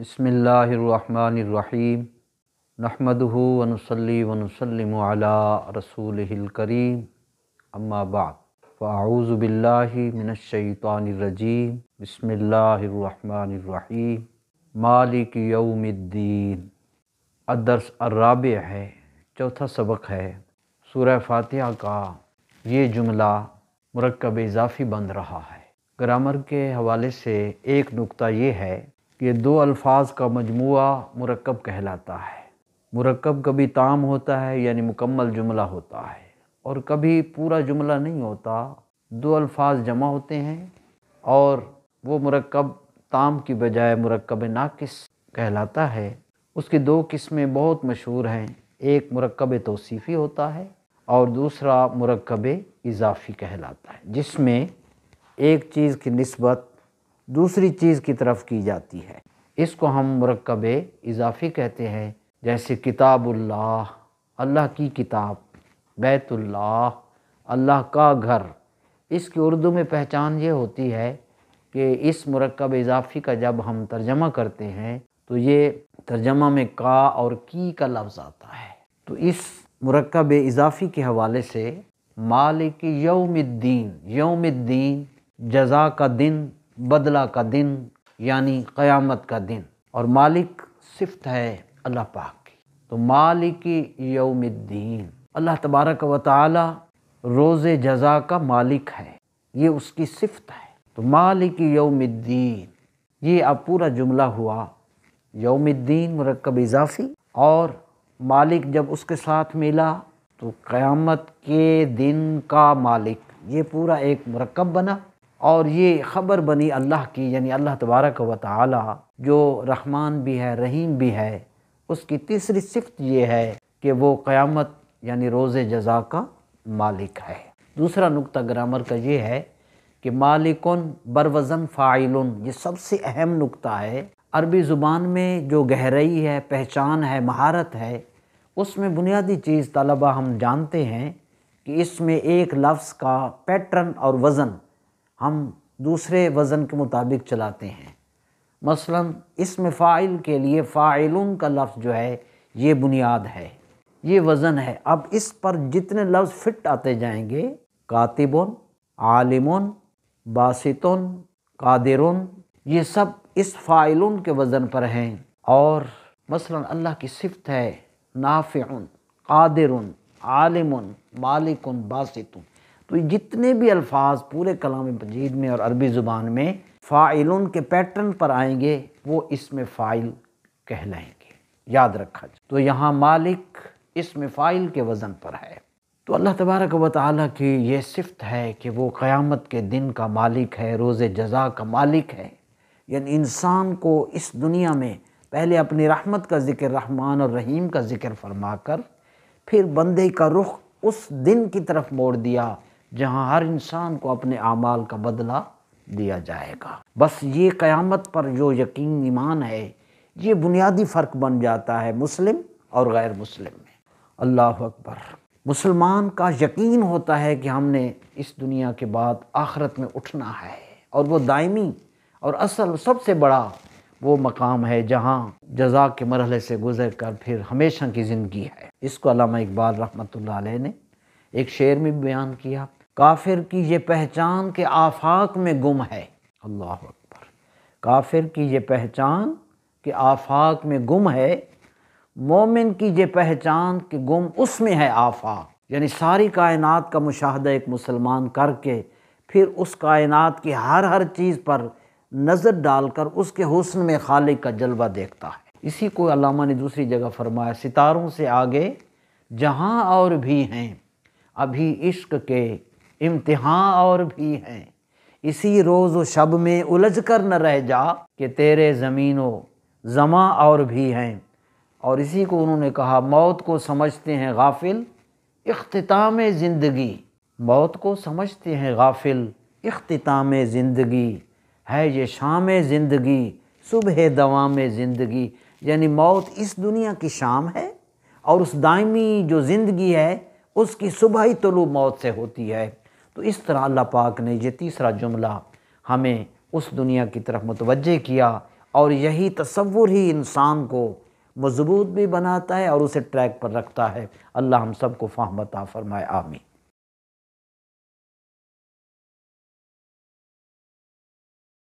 बसमीम नहमदहू वनसली वनसलम अला रसूल करीम अम्माबाद फ़ाऊज़बिल्लिमिनशैतरजीम बसमीम मालिक यौमद्दीन अदरस अर्राब है चौथा सबक है सूर्य फातह का ये जुमला मरकब इजाफ़ी बन रहा है ग्रामर के हवाले से एक नुक्ता ये है ये दो अल्फाज का मजमू मरकब कहलाता है मरकब कभी ताम होता है यानी मुकम्मल जुमला होता है और कभी पूरा जुमला नहीं होता दो अल्फाज जमा होते हैं और वो मरकब ताम की बजाय मरकब नाकिस कहलाता है उसकी दो किस्में बहुत मशहूर हैं एक मरकब तोसीफ़ी होता है और दूसरा मरकब इजाफ़ी कहलाता है जिसमें एक चीज़ की नस्बत दूसरी चीज़ की तरफ की जाती है इसको हम मरकब इजाफी कहते हैं जैसे किताबुल्लाह अल्लाह की किताब बैतुल्लाह अल्लाह का घर इसकी उर्दू में पहचान ये होती है कि इस मरकब इजाफी का जब हम तर्जमा करते हैं तो ये तर्जमा में का और की का लफ्ज़ आता है तो इस मरकब इजाफी के हवाले से मालिक यौमद्दीन यौमद्दीन जजा का दिन बदला का दिन यानी क़यामत का दिन और मालिक सिफ्त है अल्लाह पाक की तो मालिक यौमद्दीन अल्लाह तबारक व ताली रोज़ जजा का मालिक है ये उसकी सिफ्त है तो मालिक यौमद्दीन ये अब पूरा जुमला हुआ यौमद्दीन मरकब इजाफी और मालिक जब उसके साथ मिला तो क़यामत के दिन का मालिक ये पूरा एक मरकब बना और ये ख़बर बनी अल्लाह की यानी अल्लाह तबारक व ताली जो रहमान भी है रहीम भी है उसकी तीसरी सिफत ये है कि वो क़यामत यानी रोज़ जजा का मालिक है दूसरा नुक्ता ग्रामर का ये है कि मालिकन बरवज़न फ़ाइल ये सबसे अहम नुक्ता है अरबी ज़ुबान में जो गहराई है पहचान है महारत है उसमें बुनियादी चीज़ तलबा हम जानते हैं कि इसमें एक लफ्ज़ का पैटर्न और वज़न हम दूसरे वज़न के मुताबिक चलाते हैं मसलन इसम फ़ाइल के लिए फ़ाइलों का लफ्ज़ जो है ये बुनियाद है ये वज़न है अब इस पर जितने लफ्ज़ फिट आते जाएंगे कातिबन आलिमन बासितन कादिरन ये सब इस फ़ाइलों के वज़न पर हैं और मसलन अल्लाह की सिफत है नाफ़ कादिर आलिम मालिकुन बासितुन तो जितने भी अल्फाज पूरे कलाम मजीद में और अरबी ज़ुबान में फ़ाइल के पैटर्न पर आएंगे वो इसमें फ़ाइल कहलाएंगे याद रखा जाए तो यहाँ मालिक इसमें फ़ाइल के वज़न पर है तो अल्लाह तबारक व ताली की यह सिफत है कि वो क़यामत के दिन का मालिक है रोज़ जजा का मालिक है यानी इंसान को इस दुनिया में पहले अपनी रहमत का ज़िक्र रहमान और रहीम का ज़िक्र फरमा कर फिर बंदे का रुख उस दिन की तरफ मोड़ दिया जहां हर इंसान को अपने अमाल का बदला दिया जाएगा बस ये क़यामत पर जो यकीन ईमान है ये बुनियादी फ़र्क बन जाता है मुस्लिम और गैर मुस्लिम में अल्लाह अकबर मुसलमान का यकीन होता है कि हमने इस दुनिया के बाद आखरत में उठना है और वो दायमी और असल सबसे बड़ा वो मकाम है जहाँ जजा के मरहले से गुजर कर फिर हमेशा की ज़िंदगी है इसको अलामा इकबाल रहमत ने एक शेर में बयान किया काफिर की ये पहचान के आफाक में गुम है अल्लाह अकबर काफिर की ये पहचान के आफाक में गुम है मोमिन की ये पहचान कि गुम उसमें है आफाक यानी सारी कायनात का मुशाहदा एक मुसलमान करके फिर उस कायनात की हर हर चीज़ पर नज़र डालकर उसके हुस्न में खालिक का जलवा देखता है इसी को अलामा ने दूसरी जगह फरमाया सितारों से आगे जहाँ और भी हैं अभी इश्क के इम्तिहान और भी हैं इसी रोज़ व शब में उलझ कर न रह जा कि तेरे ज़मीनों जमा और भी हैं और इसी को उन्होंने कहा मौत को समझते हैं गाफिल अख्ताम ज़िंदगी मौत को समझते हैं गाफिल अख्ताम ज़िंदगी है ये शाम ज़िंदगी सुबह दवाम ज़िंदगी यानी मौत इस दुनिया की शाम है और उस दायमी जो ज़िंदगी है उसकी सुबह ही तलु तो मौत से होती है तो इस तरह अल्लाह पाक ने यह तीसरा जुमला हमें उस दुनिया की तरफ मुतवजह किया और यही तस्वुर ही इंसान को मजबूत भी बनाता है और उसे ट्रैक पर रखता है अल्लाह हम सबको फाहमता फरमाए आमीन